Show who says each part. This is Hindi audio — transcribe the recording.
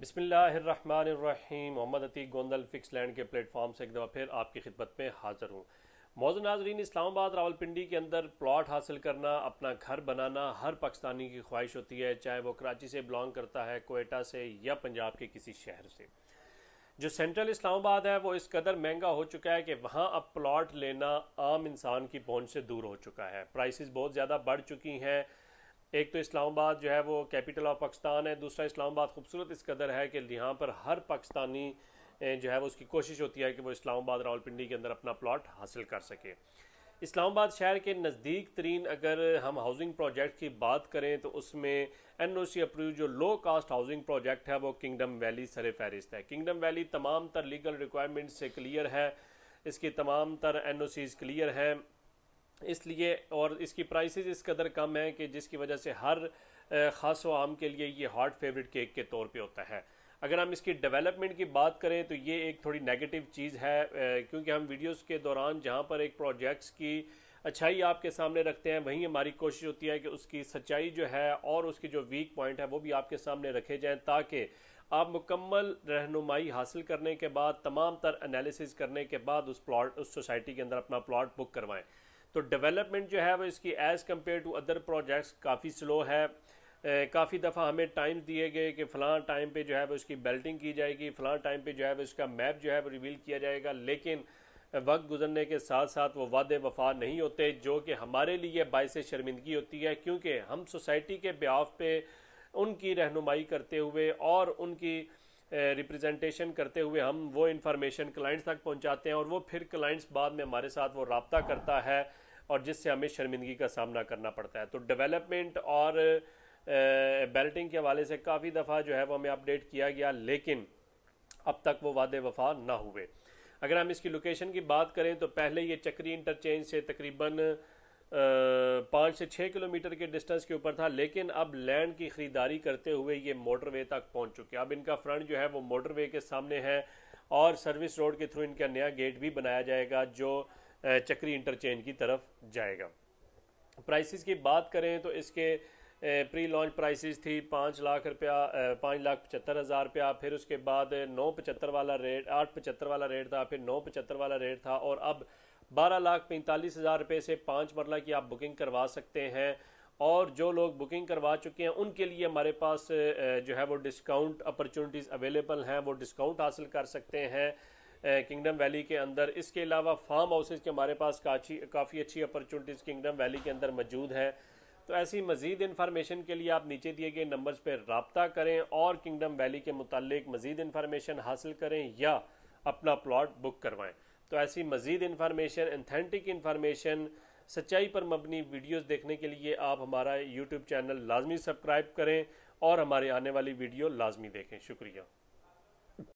Speaker 1: बिसमीम मोहम्मद अतीक गोंदल फिक्स लैंड के प्लेटफॉर्म से एक दफ़ा फिर आपकी खिदमत में हाजिर हूँ मौजूद नाजरीन इस्लामाबाद रावलपिंडी के अंदर प्लाट हासिल करना अपना घर बनाना हर पाकिस्तानी की ख्वाहिश होती है चाहे वो कराची से बिलोंग करता है कोयटा से या पंजाब के किसी शहर से जो सेंट्रल इस्लामाबाद है वो इस कदर महंगा हो चुका है कि वहाँ अब प्लाट लेना आम इंसान की पहुँच से दूर हो चुका है प्राइसिस बहुत ज़्यादा बढ़ चुकी हैं एक तो इस्लामाबाद जो है वो कैपिटल ऑफ पाकिस्तान है दूसरा इस्लामाबाद खूबसूरत इस कदर है कि यहाँ पर हर पाकिस्तानी जो है वो उसकी कोशिश होती है कि वो इस्लामाबाद रावलपिंडी के अंदर अपना प्लॉट हासिल कर सके इस्लामाबाद शहर के नज़दीक तरीन अगर हम हाउसिंग प्रोजेक्ट की बात करें तो उसमें एन ओ सी अप्रूव जो लो कास्ट हाउसिंग प्रोजेक्ट है वो किंगडम वैली सर फहरिस्त है किंगडम वैली तमाम तर लीगल रिक्वायरमेंट से क्लियर है इसकी तमाम तर एन ओ सीज़ क्लियर हैं इसलिए और इसकी प्राइसेस इस कदर कम है कि जिसकी वजह से हर ख़ास व आम के लिए ये हॉट फेवरेट केक के तौर पे होता है अगर हम इसकी डेवलपमेंट की बात करें तो ये एक थोड़ी नेगेटिव चीज़ है क्योंकि हम वीडियोस के दौरान जहाँ पर एक प्रोजेक्ट्स की अच्छाई आपके सामने रखते हैं वहीं हमारी कोशिश होती है कि उसकी सच्चाई जो है और उसकी जो वीक पॉइंट है वो भी आपके सामने रखे जाएँ ताकि आप मुकम्मल रहनुमाई हासिल करने के बाद तमाम तर एनालिसिस करने के बाद उस प्लाट उस सोसाइटी के अंदर अपना प्लाट बुक करवाएं तो डेवलपमेंट जो है वो इसकी as compare to other projects काफ़ी स्लो है काफ़ी दफ़ा हमें टाइम दिए गए कि फ़लाँ टाइम पे जो है वो इसकी बेल्टिंग की जाएगी फ़लाँ टाइम पे जो है वो इसका मैप जो है वो रिवील किया जाएगा लेकिन वक्त गुजरने के साथ साथ वो वादे वफा नहीं होते जो कि हमारे लिए बायस शर्मिंदगी होती है क्योंकि हम सोसाइटी के ब्याफ पे उनकी रहनुमाई करते हुए और उनकी रिप्रेजेंटेशन करते हुए हम वो इन्फॉर्मेशन क्लाइंट्स तक पहुंचाते हैं और वो फिर क्लाइंट्स बाद में हमारे साथ वो रबता करता है और जिससे हमें शर्मिंदगी का सामना करना पड़ता है तो डेवलपमेंट और बेल्टिंग के हवाले से काफ़ी दफ़ा जो है वो हमें अपडेट किया गया लेकिन अब तक वो वादे वफा ना हुए अगर हम इसकी लोकेशन की बात करें तो पहले ये चक्री इंटरचेंज से तकरीबन पाँच से छः किलोमीटर के डिस्टेंस के ऊपर था लेकिन अब लैंड की खरीदारी करते हुए ये मोटरवे तक पहुंच चुके अब इनका फ्रंट जो है वो मोटरवे के सामने है और सर्विस रोड के थ्रू इनका नया गेट भी बनाया जाएगा जो चक्री इंटरचेंज की तरफ जाएगा प्राइसेस की बात करें तो इसके प्री लॉन्च प्राइसेस थी पाँच लाख रुपया पाँच लाख पचहत्तर हज़ार रुपया फिर उसके बाद नौ पचहत्तर वाला रेट आठ पचहत्तर वाला रेट था फिर नौ पचहत्तर वाला रेट था और अब बारह लाख पैंतालीस हज़ार रुपये से पाँच मरला की आप बुकिंग करवा सकते हैं और जो लोग बुकिंग करवा चुके हैं उनके लिए हमारे पास जो है वो डिस्काउंट अपॉर्चुनिटीज़ अवेलेबल हैं वो डिस्काउंट हासिल कर सकते हैं किंगडम वैली के अंदर इसके अलावा फार्म हाउसेज के हमारे पास काची काफ़ी अच्छी अपॉर्चुनिटीज़ किंगडम वैली के अंदर मौजूद है तो ऐसी मज़ीद इन्फॉर्मेशन के लिए आप नीचे दिए गए नंबर्स पर रबता करें और किंगडम वैली के मुतल मज़ीद इन्फॉर्मेशन हासिल करें या अपना प्लाट बुक करवाएँ तो ऐसी मज़ीद इन्फॉर्मेशन एथेंटिक इन्फॉर्मेशन सच्चाई पर मबनी वीडियोस देखने के लिए आप हमारा यूट्यूब चैनल लाजमी सब्सक्राइब करें और हमारे आने वाली वीडियो लाजमी देखें शुक्रिया